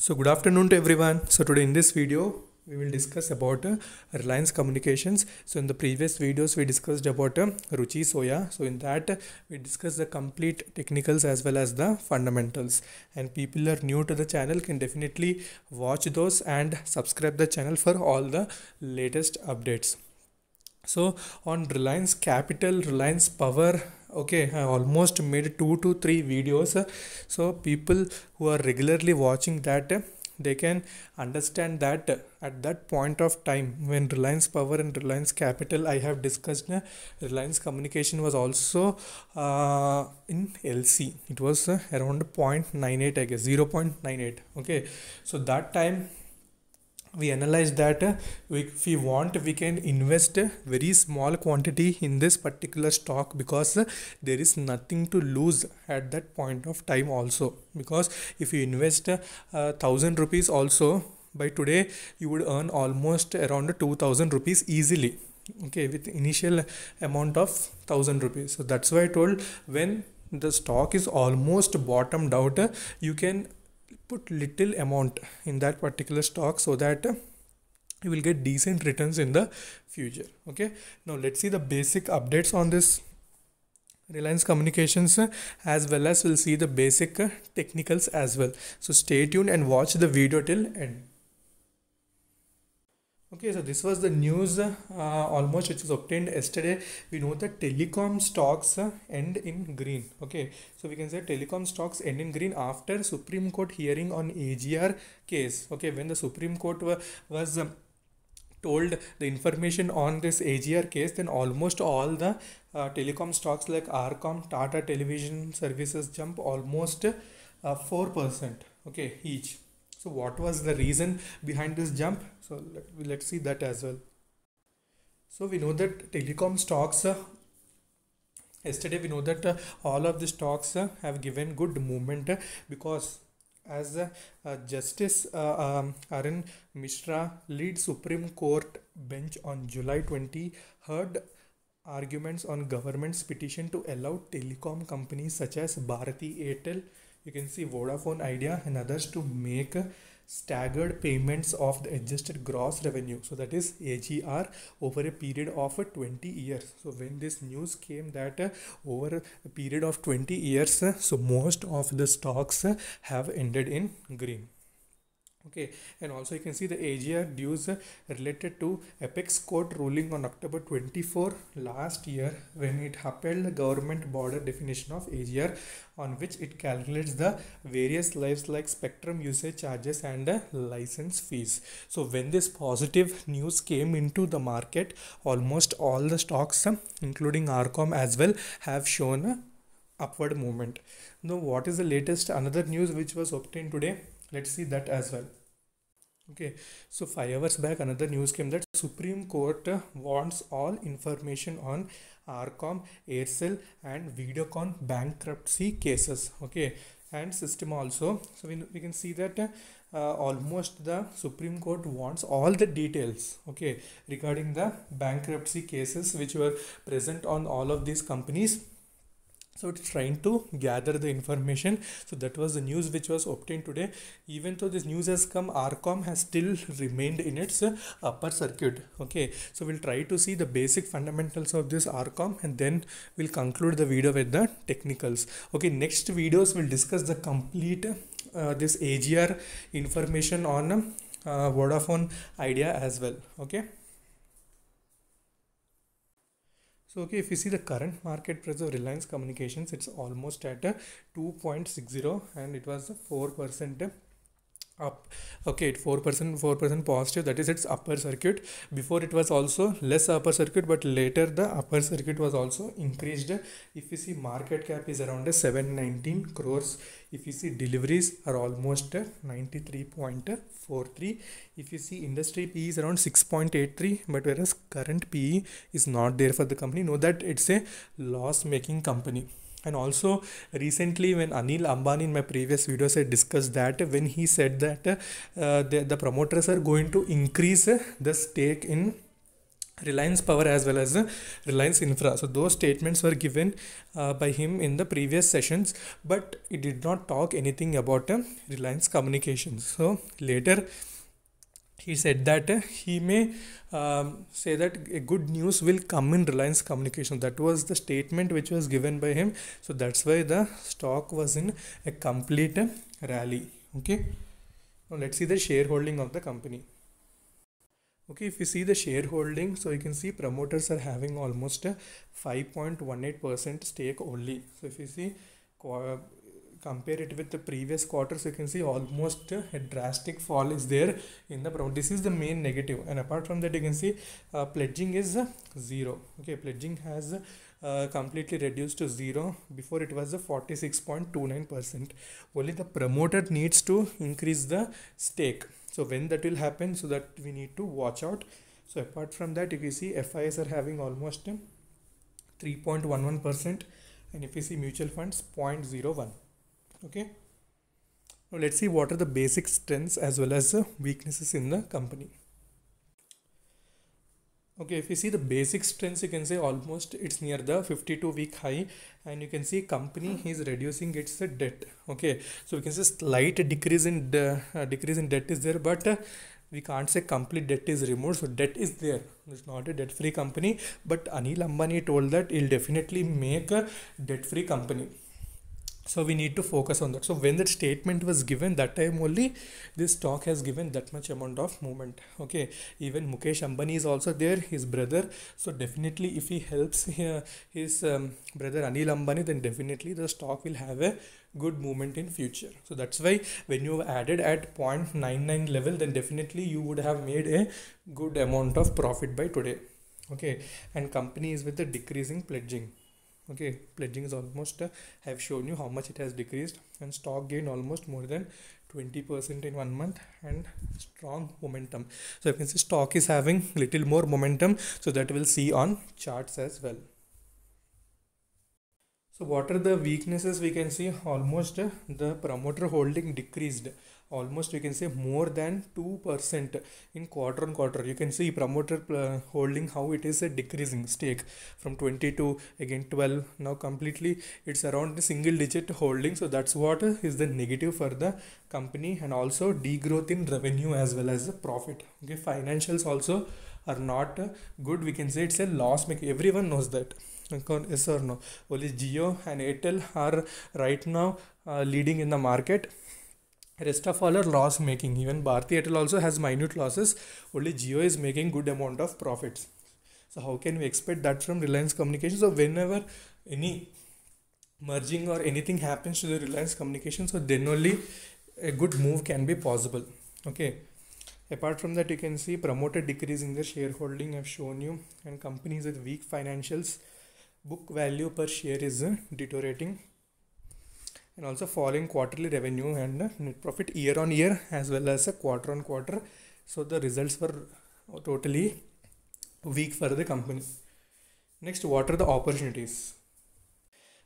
So good afternoon to everyone. So today in this video, we will discuss about uh, Reliance Communications. So in the previous videos, we discussed about uh, Ruchi Soya. So in that, uh, we discussed the complete technicals as well as the fundamentals. And people are new to the channel can definitely watch those and subscribe the channel for all the latest updates. So on Reliance Capital, Reliance Power, okay i almost made two to three videos so people who are regularly watching that they can understand that at that point of time when reliance power and reliance capital i have discussed reliance communication was also uh, in lc it was uh, around 0.98 i guess 0.98 okay so that time we analyze that uh, we, if we want we can invest very small quantity in this particular stock because uh, there is nothing to lose at that point of time also because if you invest uh, thousand rupees also by today you would earn almost around 2000 rupees easily okay with initial amount of 1000 rupees so that's why i told when the stock is almost bottomed out uh, you can put little amount in that particular stock so that uh, you will get decent returns in the future okay now let's see the basic updates on this reliance communications uh, as well as we'll see the basic uh, technicals as well so stay tuned and watch the video till end okay so this was the news uh, almost which was obtained yesterday we know that telecom stocks uh, end in green okay so we can say telecom stocks end in green after supreme court hearing on agr case okay when the supreme court was um, told the information on this agr case then almost all the uh, telecom stocks like arcom tata television services jump almost uh, 4% okay each so what was the reason behind this jump? So let, let's see that as well. So we know that telecom stocks uh, yesterday we know that uh, all of the stocks uh, have given good movement uh, because as uh, uh, Justice um, Arun Mishra lead Supreme Court bench on July 20 heard arguments on government's petition to allow telecom companies such as Bharati Airtel you can see Vodafone Idea and others to make staggered payments of the adjusted gross revenue so that is AGR over a period of 20 years so when this news came that uh, over a period of 20 years uh, so most of the stocks uh, have ended in green okay and also you can see the AGR dues related to apex court ruling on October 24 last year when it upheld the government border definition of AGR on which it calculates the various lives like spectrum usage charges and the license fees so when this positive news came into the market almost all the stocks including Arcom as well have shown a upward movement now what is the latest another news which was obtained today let's see that as well okay so five hours back another news came that supreme court wants all information on arcom aircel and videocon bankruptcy cases okay and system also so we, we can see that uh, almost the supreme court wants all the details okay regarding the bankruptcy cases which were present on all of these companies so it's trying to gather the information so that was the news which was obtained today even though this news has come arcom has still remained in its upper circuit okay so we'll try to see the basic fundamentals of this arcom and then we'll conclude the video with the technicals okay next videos we'll discuss the complete uh, this agr information on uh, vodafone idea as well okay so okay, if you see the current market price of Reliance Communications, it's almost at 2.60 and it was 4% up okay 4% 4% positive that is its upper circuit before it was also less upper circuit but later the upper circuit was also increased if you see market cap is around 719 crores if you see deliveries are almost 93.43 if you see industry pe is around 6.83 but whereas current pe is not there for the company know that it's a loss making company and also recently when anil ambani in my previous videos i discussed that when he said that uh, the, the promoters are going to increase uh, the stake in reliance power as well as uh, reliance infra so those statements were given uh, by him in the previous sessions but he did not talk anything about uh, reliance communications so later he said that uh, he may um, say that good news will come in reliance communication that was the statement which was given by him so that's why the stock was in a complete uh, rally okay now let's see the shareholding of the company okay if you see the shareholding so you can see promoters are having almost 5.18% uh, stake only so if you see compare it with the previous quarters you can see almost a drastic fall is there in the problem this is the main negative and apart from that you can see uh, pledging is zero okay pledging has uh, completely reduced to zero before it was a 46.29 percent only the promoter needs to increase the stake so when that will happen so that we need to watch out so apart from that if you see fis are having almost 3.11 percent and if you see mutual funds 0.01 okay now let's see what are the basic strengths as well as the uh, weaknesses in the company okay if you see the basic strengths you can say almost it's near the 52 week high and you can see company is reducing its debt okay so we can say slight decrease in the uh, decrease in debt is there but uh, we can't say complete debt is removed so debt is there it's not a debt free company but anil ambani told that he will definitely make a debt free company so we need to focus on that so when that statement was given that time only this stock has given that much amount of movement okay even mukesh ambani is also there his brother so definitely if he helps uh, his um, brother anil ambani then definitely the stock will have a good movement in future so that's why when you added at 0.99 level then definitely you would have made a good amount of profit by today okay and company is with the decreasing pledging okay pledging is almost uh, i have shown you how much it has decreased and stock gained almost more than 20% in one month and strong momentum so you can see stock is having little more momentum so that we'll see on charts as well so what are the weaknesses we can see almost uh, the promoter holding decreased almost you can say more than 2% in quarter on quarter you can see promoter uh, holding how it is a uh, decreasing stake from 20 to again 12 now completely it's around single digit holding so that's what is the negative for the company and also degrowth in revenue as well as the profit okay financials also are not uh, good we can say it's a loss Make everyone knows that yes or no only geo and airtel are right now uh, leading in the market rest of all are loss making even bharti airtel also has minute losses only geo is making good amount of profits so how can we expect that from reliance communications so whenever any merging or anything happens to the reliance communications so then only a good move can be possible okay apart from that you can see promoter decreasing their shareholding i've shown you and companies with weak financials book value per share is uh, deteriorating and also falling quarterly revenue and uh, net profit year on year as well as uh, quarter on quarter. So the results were totally weak for the company. Next, what are the opportunities?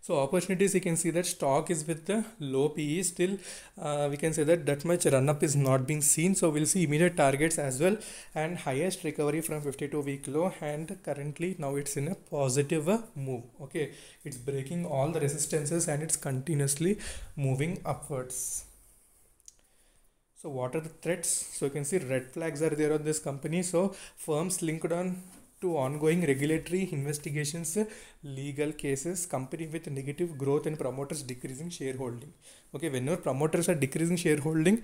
so opportunities you can see that stock is with the low pe still uh, we can say that that much run up is not being seen so we'll see immediate targets as well and highest recovery from 52 week low and currently now it's in a positive uh, move okay it's breaking all the resistances and it's continuously moving upwards so what are the threats so you can see red flags are there on this company so firms linked on to ongoing regulatory investigations, legal cases, company with negative growth and promoters decreasing shareholding. Okay, whenever promoters are decreasing shareholding,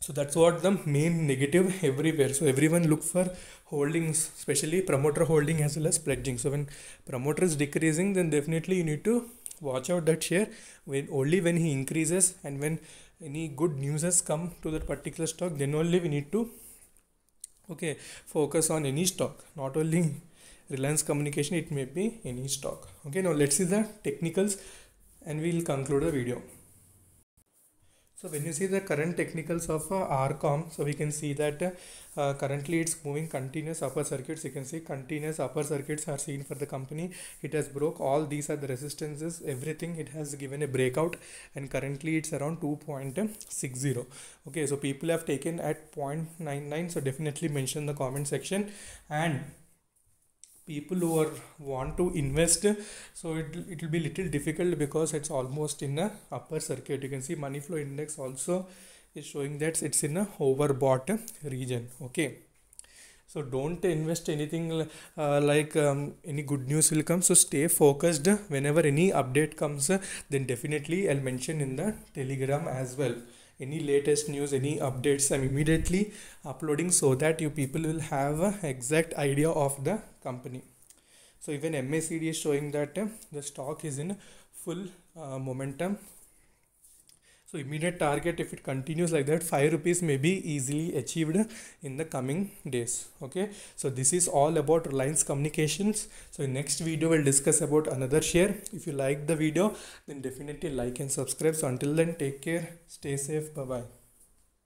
so that's what the main negative everywhere. So everyone look for holdings, especially promoter holding as well as pledging. So when promoter is decreasing, then definitely you need to watch out that share when only when he increases and when any good news has come to that particular stock, then only we need to okay focus on any stock not only reliance communication it may be any stock okay now let's see the technicals and we'll conclude the video so when you see the current technicals of uh, RCOM, so we can see that uh, currently it's moving continuous upper circuits. You can see continuous upper circuits are seen for the company. It has broke all these are the resistances, everything it has given a breakout and currently it's around 2.60. Okay, so people have taken at 0.99. So definitely mention the comment section and people who are want to invest so it it will be little difficult because it's almost in a upper circuit you can see money flow index also is showing that it's in a overbought region okay so don't invest anything uh, like um, any good news will come so stay focused whenever any update comes then definitely i'll mention in the telegram as well any latest news any updates i'm immediately uploading so that you people will have exact idea of the company so even macd is showing that uh, the stock is in full uh, momentum so immediate target if it continues like that 5 rupees may be easily achieved in the coming days. Okay. So this is all about Reliance Communications. So in next video we'll discuss about another share. If you like the video then definitely like and subscribe. So until then take care. Stay safe. Bye bye.